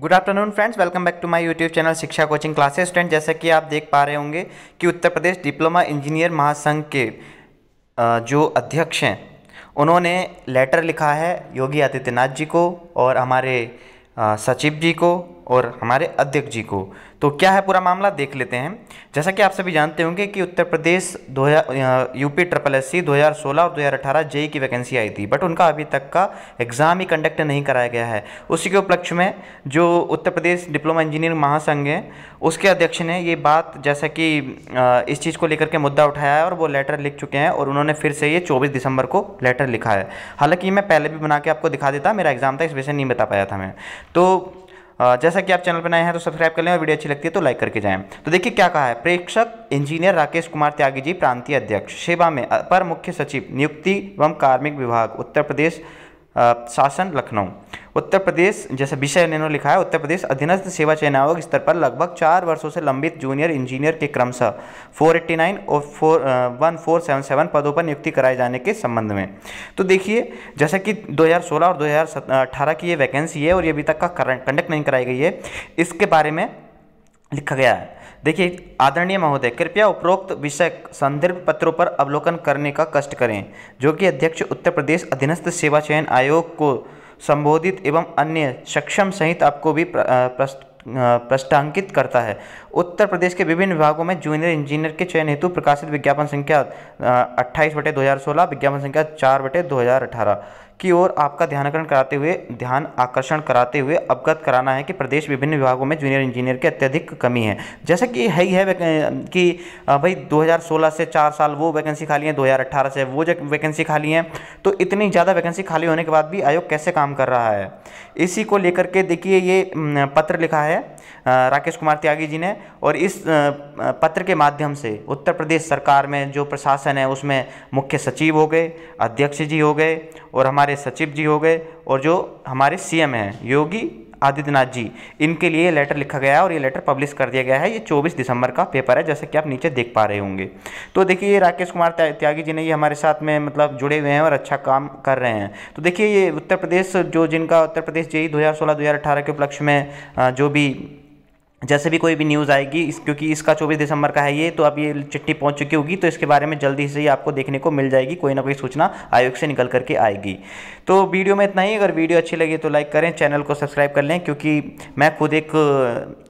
good afternoon friends welcome back to my YouTube channel Shiksha coaching classes student जैसा कि आप देख पा रहे होंगे कि उत्तर प्रदेश डिप्लोमा इंजीनियर महासंघ के जो अध्यक्ष हैं उन्होंने लेटर लिखा है योगी आदित्यनाथ जी को और हमारे सचिव जी को और हमारे अध्यक्ष जी को तो क्या है पूरा मामला देख लेते हैं जैसा कि आप सभी जानते होंगे कि उत्तर प्रदेश दो यूपी ट्रिपल एस सी दो और 2018 जेई की वैकेंसी आई थी बट उनका अभी तक का एग्ज़ाम ही कंडक्ट नहीं कराया गया है उसी के उपलक्ष्य में जो उत्तर प्रदेश डिप्लोमा इंजीनियर महासंघ है उसके अध्यक्ष ने ये बात जैसा कि इस चीज़ को लेकर के मुद्दा उठाया है और वो लेटर लिख चुके हैं और उन्होंने फिर से ये चौबीस दिसंबर को लेटर लिखा है हालांकि मैं पहले भी बना के आपको दिखा देता मेरा एग्ज़ाम था इस विषय नहीं बता पाया था मैं तो जैसा कि आप चैनल पर नए हैं तो सब्सक्राइब कर लें और वीडियो अच्छी लगती है तो लाइक करके जाएं तो देखिए क्या कहा है प्रेक्षक इंजीनियर राकेश कुमार त्यागी जी प्रांतीय अध्यक्ष सेवा में अपर मुख्य सचिव नियुक्ति एवं कार्मिक विभाग उत्तर प्रदेश शासन लखनऊ उत्तर प्रदेश जैसे विषय इन्होंने लिखा है उत्तर प्रदेश अधीनस्थ सेवा चयन आयोग स्तर पर लगभग चार वर्षों से लंबित जूनियर इंजीनियर के क्रमशः 489 और four one four seven seven पदों पर नियुक्ति कराए जाने के संबंध में तो देखिए जैसा कि 2016 और 2018 की ये वैकेंसी है और ये अभी तक का कंडक्ट नहीं कराई गई है इसके बारे में लिखा गया है देखिए आदरणीय महोदय कृपया उपरोक्त विषय संदर्भ पत्रों पर अवलोकन करने का कष्ट करें जो कि अध्यक्ष उत्तर प्रदेश अधीनस्थ सेवा चयन आयोग को संबोधित एवं अन्य सक्षम सहित आपको भी प्रस्तांकित करता है उत्तर प्रदेश के विभिन्न विभागों में जूनियर इंजीनियर के चयन हेतु प्रकाशित विज्ञापन संख्या अट्ठाईस बटे दो विज्ञापन संख्या चार बटे दो की ओर आपका ध्यानकरण कराते हुए ध्यान आकर्षण कराते हुए अवगत कराना है कि प्रदेश विभिन्न विभागों में जूनियर इंजीनियर की अत्यधिक कमी है जैसा कि है ही है कि भाई 2016 से चार साल वो वैकेंसी खाली है 2018 से वो जब वैकेंसी खाली हैं तो इतनी ज़्यादा वैकेंसी खाली होने के बाद भी आयोग कैसे काम कर रहा है इसी को लेकर के देखिए ये पत्र लिखा है राकेश कुमार त्यागी जी ने और इस पत्र के माध्यम से उत्तर प्रदेश सरकार में जो प्रशासन है उसमें मुख्य सचिव हो गए अध्यक्ष जी हो गए और हमारे सचिव जी हो गए और जो हमारे सीएम हैं योगी आदित्यनाथ जी इनके लिए लेटर लिखा गया है और ये लेटर पब्लिश कर दिया गया है ये 24 दिसंबर का पेपर है जैसे कि आप नीचे देख पा रहे होंगे तो देखिए ये राकेश कुमार त्यागी जी ने ये हमारे साथ में मतलब जुड़े हुए हैं और अच्छा काम कर रहे हैं तो देखिए ये उत्तर प्रदेश जो जिनका उत्तर प्रदेश जे दो दो के उपलक्ष्य में जो भी जैसे भी कोई भी न्यूज़ आएगी इस क्योंकि इसका चौबीस दिसंबर का है ये तो अब ये चिट्ठी पहुंच चुकी होगी तो इसके बारे में जल्दी से ही आपको देखने को मिल जाएगी कोई ना कोई सूचना आयोग से निकल करके आएगी तो वीडियो में इतना ही अगर वीडियो अच्छी लगी तो लाइक करें चैनल को सब्सक्राइब कर लें क्योंकि मैं खुद एक